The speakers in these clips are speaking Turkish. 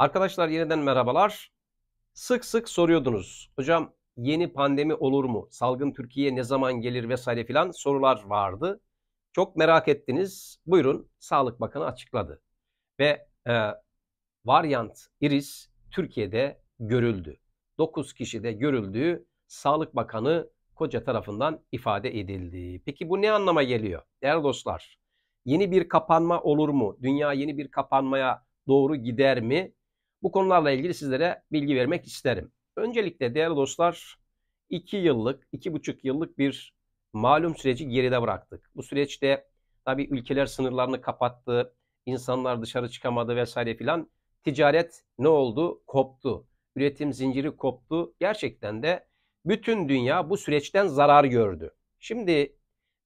Arkadaşlar yeniden merhabalar. Sık sık soruyordunuz. Hocam yeni pandemi olur mu? Salgın Türkiye'ye ne zaman gelir vesaire filan sorular vardı. Çok merak ettiniz. Buyurun Sağlık Bakanı açıkladı. Ve e, varyant Iris Türkiye'de görüldü. 9 kişide görüldüğü Sağlık Bakanı Koca tarafından ifade edildi. Peki bu ne anlama geliyor? Değerli dostlar, yeni bir kapanma olur mu? Dünya yeni bir kapanmaya doğru gider mi? Bu konularla ilgili sizlere bilgi vermek isterim. Öncelikle değerli dostlar 2 yıllık, 2,5 yıllık bir malum süreci geride bıraktık. Bu süreçte tabii ülkeler sınırlarını kapattı, insanlar dışarı çıkamadı vesaire filan. Ticaret ne oldu? Koptu. Üretim zinciri koptu. Gerçekten de bütün dünya bu süreçten zarar gördü. Şimdi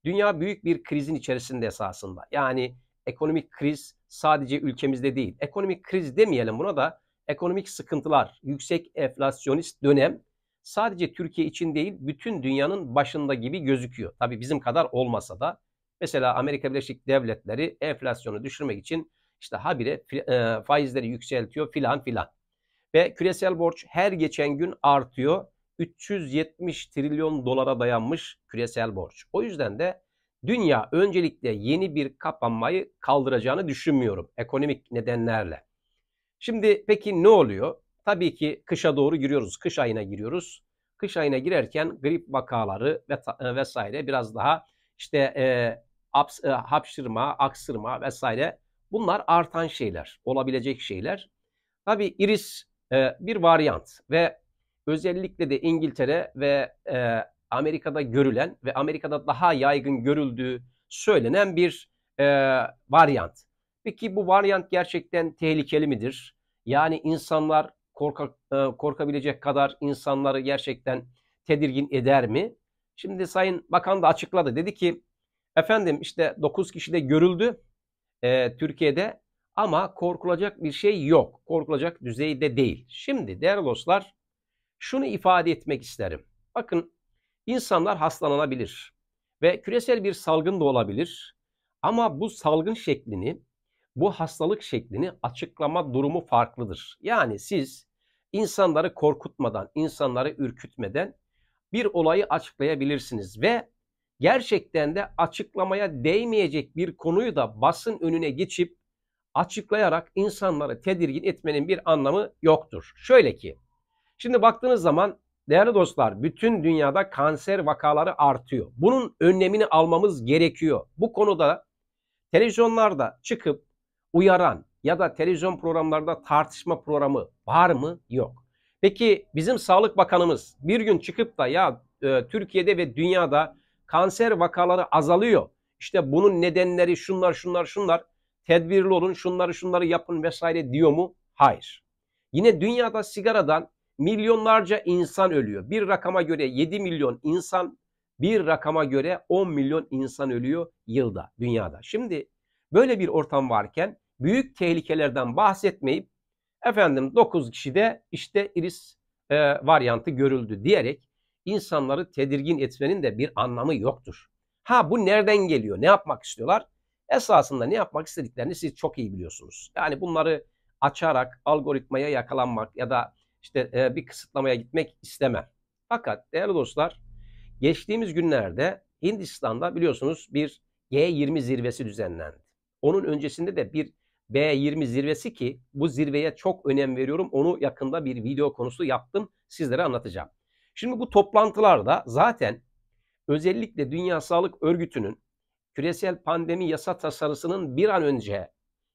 dünya büyük bir krizin içerisinde esasında. Yani ekonomik kriz sadece ülkemizde değil. Ekonomik kriz demeyelim buna da ekonomik sıkıntılar, yüksek enflasyonist dönem sadece Türkiye için değil bütün dünyanın başında gibi gözüküyor. Tabii bizim kadar olmasa da mesela Amerika Birleşik Devletleri enflasyonu düşürmek için işte habire e, faizleri yükseltiyor filan filan. Ve küresel borç her geçen gün artıyor. 370 trilyon dolara dayanmış küresel borç. O yüzden de dünya öncelikle yeni bir kapanmayı kaldıracağını düşünmüyorum ekonomik nedenlerle. Şimdi peki ne oluyor? Tabii ki kışa doğru giriyoruz. Kış ayına giriyoruz. Kış ayına girerken grip vakaları ve e, vesaire biraz daha işte e, aps, e, hapşırma, aksırma vesaire bunlar artan şeyler, olabilecek şeyler. Tabii iris e, bir varyant ve özellikle de İngiltere ve e, Amerika'da görülen ve Amerika'da daha yaygın görüldüğü söylenen bir e, varyant. Peki bu varyant gerçekten tehlikeli midir? Yani insanlar korkak, e, korkabilecek kadar insanları gerçekten tedirgin eder mi? Şimdi Sayın Bakan da açıkladı. Dedi ki efendim işte 9 kişi de görüldü e, Türkiye'de ama korkulacak bir şey yok. Korkulacak düzeyde değil. Şimdi değerli dostlar şunu ifade etmek isterim. Bakın insanlar hastalanabilir ve küresel bir salgın da olabilir. Ama bu salgın şeklini bu hastalık şeklini açıklama durumu farklıdır. Yani siz insanları korkutmadan, insanları ürkütmeden bir olayı açıklayabilirsiniz ve gerçekten de açıklamaya değmeyecek bir konuyu da basın önüne geçip açıklayarak insanları tedirgin etmenin bir anlamı yoktur. Şöyle ki, şimdi baktığınız zaman değerli dostlar bütün dünyada kanser vakaları artıyor. Bunun önlemini almamız gerekiyor. Bu konuda televizyonlarda çıkıp uyaran ya da televizyon programlarında tartışma programı var mı? Yok. Peki bizim Sağlık Bakanımız bir gün çıkıp da ya e, Türkiye'de ve dünyada kanser vakaları azalıyor. İşte bunun nedenleri şunlar şunlar şunlar. Tedbirli olun şunları şunları yapın vesaire diyor mu? Hayır. Yine dünyada sigaradan milyonlarca insan ölüyor. Bir rakama göre 7 milyon insan, bir rakama göre 10 milyon insan ölüyor yılda dünyada. Şimdi böyle bir ortam varken büyük tehlikelerden bahsetmeyip efendim 9 de işte iris e, varyantı görüldü diyerek insanları tedirgin etmenin de bir anlamı yoktur. Ha bu nereden geliyor? Ne yapmak istiyorlar? Esasında ne yapmak istediklerini siz çok iyi biliyorsunuz. Yani bunları açarak algoritmaya yakalanmak ya da işte e, bir kısıtlamaya gitmek istemem. Fakat değerli dostlar geçtiğimiz günlerde Hindistan'da biliyorsunuz bir G20 zirvesi düzenlendi. Onun öncesinde de bir B20 zirvesi ki bu zirveye çok önem veriyorum. Onu yakında bir video konusu yaptım. Sizlere anlatacağım. Şimdi bu toplantılarda zaten özellikle Dünya Sağlık Örgütü'nün küresel pandemi yasa tasarısının bir an önce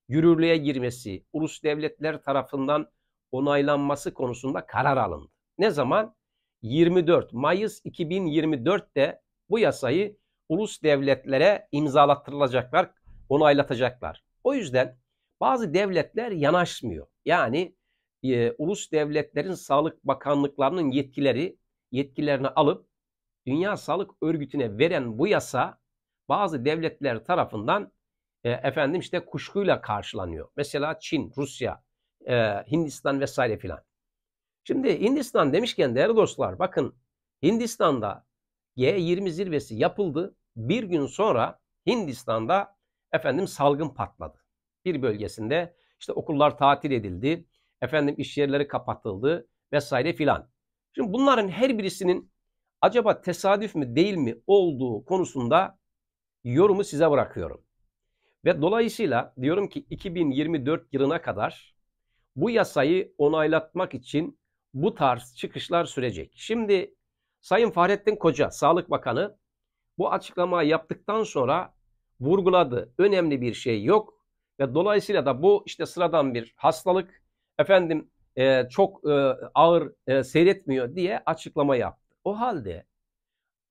yürürlüğe girmesi, ulus devletler tarafından onaylanması konusunda karar alındı. Ne zaman? 24 Mayıs 2024'te bu yasayı ulus devletlere imzalattırılacaklar, onaylatacaklar. O yüzden bazı devletler yanaşmıyor. Yani e, ulus devletlerin sağlık bakanlıklarının yetkileri yetkilerini alıp Dünya Sağlık Örgütü'ne veren bu yasa bazı devletler tarafından e, efendim işte kuşkuyla karşılanıyor. Mesela Çin, Rusya, e, Hindistan vesaire filan. Şimdi Hindistan demişken değerli dostlar bakın Hindistan'da G20 zirvesi yapıldı. Bir gün sonra Hindistan'da efendim salgın patladı bir bölgesinde işte okullar tatil edildi, efendim iş yerleri kapatıldı vesaire filan. Şimdi bunların her birisinin acaba tesadüf mü değil mi olduğu konusunda yorumu size bırakıyorum. Ve dolayısıyla diyorum ki 2024 yılına kadar bu yasayı onaylatmak için bu tarz çıkışlar sürecek. Şimdi Sayın Fahrettin Koca, Sağlık Bakanı bu açıklamayı yaptıktan sonra vurguladı. Önemli bir şey yok. Ve dolayısıyla da bu işte sıradan bir hastalık efendim e, çok e, ağır e, seyretmiyor diye açıklama yaptı. O halde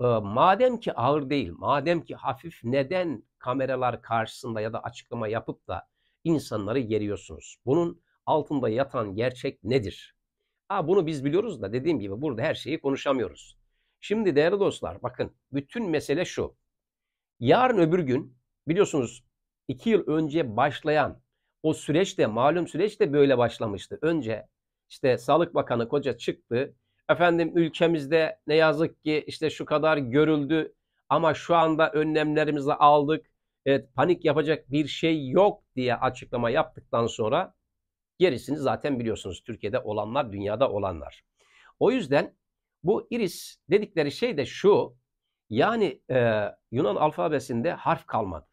e, madem ki ağır değil, madem ki hafif neden kameralar karşısında ya da açıklama yapıp da insanları geriyorsunuz? Bunun altında yatan gerçek nedir? Ha, bunu biz biliyoruz da dediğim gibi burada her şeyi konuşamıyoruz. Şimdi değerli dostlar bakın bütün mesele şu. Yarın öbür gün biliyorsunuz 2 yıl önce başlayan o süreç de malum süreç de böyle başlamıştı. Önce işte Sağlık Bakanı Koca çıktı. Efendim ülkemizde ne yazık ki işte şu kadar görüldü ama şu anda önlemlerimizi aldık. Evet panik yapacak bir şey yok diye açıklama yaptıktan sonra gerisini zaten biliyorsunuz Türkiye'de olanlar, dünyada olanlar. O yüzden bu iris dedikleri şey de şu. Yani e, Yunan alfabesinde harf kalmadı.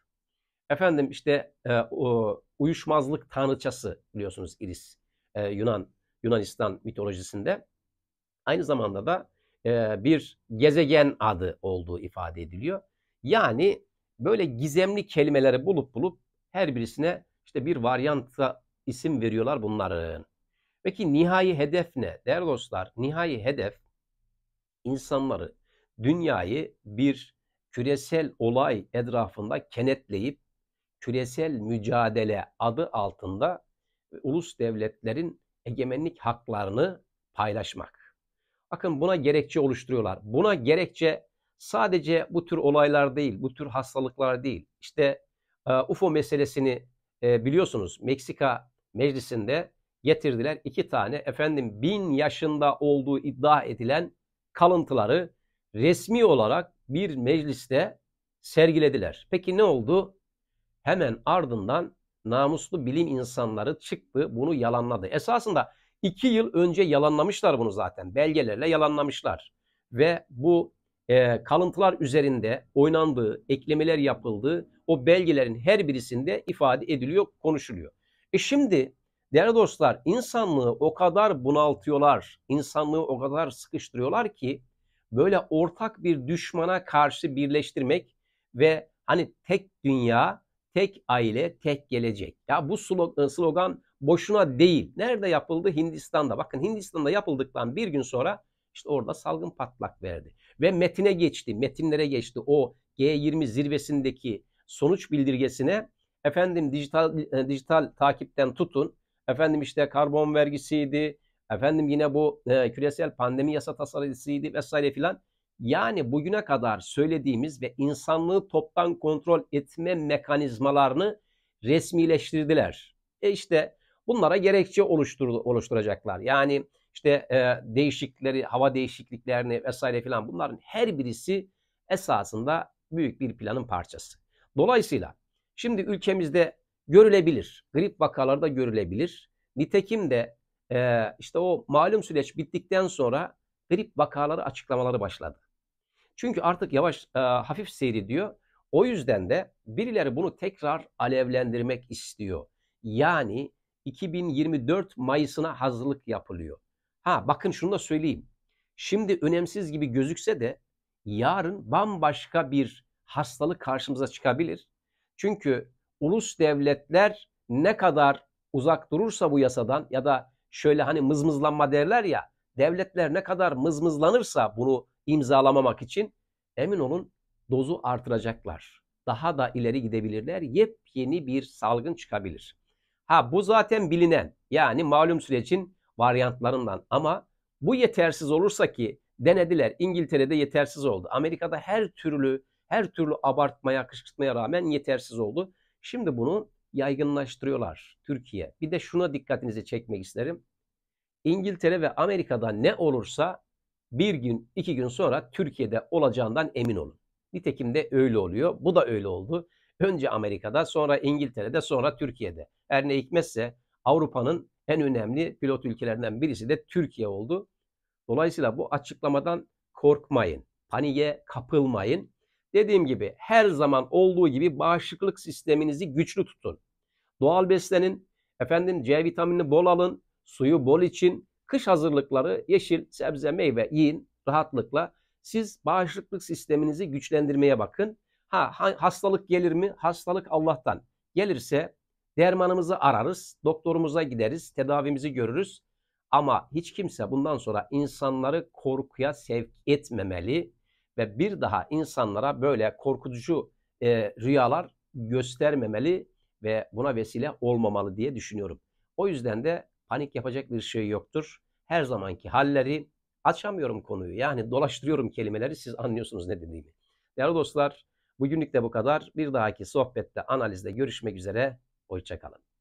Efendim işte e, o, uyuşmazlık tanrıçası biliyorsunuz Iris e, Yunan Yunanistan mitolojisinde. Aynı zamanda da e, bir gezegen adı olduğu ifade ediliyor. Yani böyle gizemli kelimeleri bulup bulup her birisine işte bir varyanta isim veriyorlar bunların. Peki nihai hedef ne? Değerli dostlar, nihai hedef insanları, dünyayı bir küresel olay etrafında kenetleyip küresel mücadele adı altında e, ulus devletlerin egemenlik haklarını paylaşmak. Bakın buna gerekçe oluşturuyorlar. Buna gerekçe sadece bu tür olaylar değil, bu tür hastalıklar değil. İşte e, UFO meselesini e, biliyorsunuz Meksika meclisinde getirdiler. iki tane efendim bin yaşında olduğu iddia edilen kalıntıları resmi olarak bir mecliste sergilediler. Peki ne oldu? Hemen ardından namuslu bilim insanları çıktı bunu yalanladı. Esasında iki yıl önce yalanlamışlar bunu zaten. Belgelerle yalanlamışlar. Ve bu e, kalıntılar üzerinde oynandığı, eklemeler yapıldığı o belgelerin her birisinde ifade ediliyor, konuşuluyor. E şimdi değerli dostlar insanlığı o kadar bunaltıyorlar, insanlığı o kadar sıkıştırıyorlar ki böyle ortak bir düşmana karşı birleştirmek ve hani tek dünya tek aile, tek gelecek. Ya bu e, slogan boşuna değil. Nerede yapıldı? Hindistan'da. Bakın Hindistan'da yapıldıktan bir gün sonra işte orada salgın patlak verdi. Ve metine geçti, metinlere geçti. O G20 zirvesindeki sonuç bildirgesine efendim dijital e, dijital takipten tutun. Efendim işte karbon vergisiydi. Efendim yine bu e, küresel pandemi yasa tasarısıydı vesaire filan. Yani bugüne kadar söylediğimiz ve insanlığı toptan kontrol etme mekanizmalarını resmileştirdiler. E işte bunlara gerekçe oluştur oluşturacaklar. Yani işte e, değişikleri, hava değişikliklerini vesaire filan bunların her birisi esasında büyük bir planın parçası. Dolayısıyla şimdi ülkemizde görülebilir, grip vakaları da görülebilir. Nitekim de e, işte o malum süreç bittikten sonra grip vakaları açıklamaları başladı. Çünkü artık yavaş e, hafif seyrediyor. O yüzden de birileri bunu tekrar alevlendirmek istiyor. Yani 2024 Mayıs'ına hazırlık yapılıyor. Ha bakın şunu da söyleyeyim. Şimdi önemsiz gibi gözükse de yarın bambaşka bir hastalık karşımıza çıkabilir. Çünkü ulus devletler ne kadar uzak durursa bu yasadan ya da şöyle hani mızmızlanma derler ya devletler ne kadar mızmızlanırsa bunu imzalamamak için emin olun dozu artıracaklar. Daha da ileri gidebilirler. Yepyeni bir salgın çıkabilir. Ha bu zaten bilinen yani malum sürecin varyantlarından ama bu yetersiz olursa ki denediler. İngiltere'de yetersiz oldu. Amerika'da her türlü her türlü abartmaya, kışkırtmaya rağmen yetersiz oldu. Şimdi bunu yaygınlaştırıyorlar Türkiye. Bir de şuna dikkatinizi çekmek isterim. İngiltere ve Amerika'da ne olursa bir gün iki gün sonra Türkiye'de olacağından emin olun. Nitekim de öyle oluyor. Bu da öyle oldu. Önce Amerika'da sonra İngiltere'de sonra Türkiye'de. Her ne hikmetse Avrupa'nın en önemli pilot ülkelerinden birisi de Türkiye oldu. Dolayısıyla bu açıklamadan korkmayın. Paniğe kapılmayın. Dediğim gibi her zaman olduğu gibi bağışıklık sisteminizi güçlü tutun. Doğal beslenin. Efendim C vitaminini bol alın. Suyu bol için. Kış hazırlıkları yeşil, sebze, meyve yiyin rahatlıkla. Siz bağışıklık sisteminizi güçlendirmeye bakın. Ha hastalık gelir mi? Hastalık Allah'tan. Gelirse dermanımızı ararız, doktorumuza gideriz, tedavimizi görürüz. Ama hiç kimse bundan sonra insanları korkuya sevk etmemeli ve bir daha insanlara böyle korkutucu e, rüyalar göstermemeli ve buna vesile olmamalı diye düşünüyorum. O yüzden de Panik yapacak bir şey yoktur. Her zamanki halleri açamıyorum konuyu. Yani dolaştırıyorum kelimeleri siz anlıyorsunuz ne dediğimi. Değerli dostlar bugünlük de bu kadar. Bir dahaki sohbette analizde görüşmek üzere. Hoşçakalın.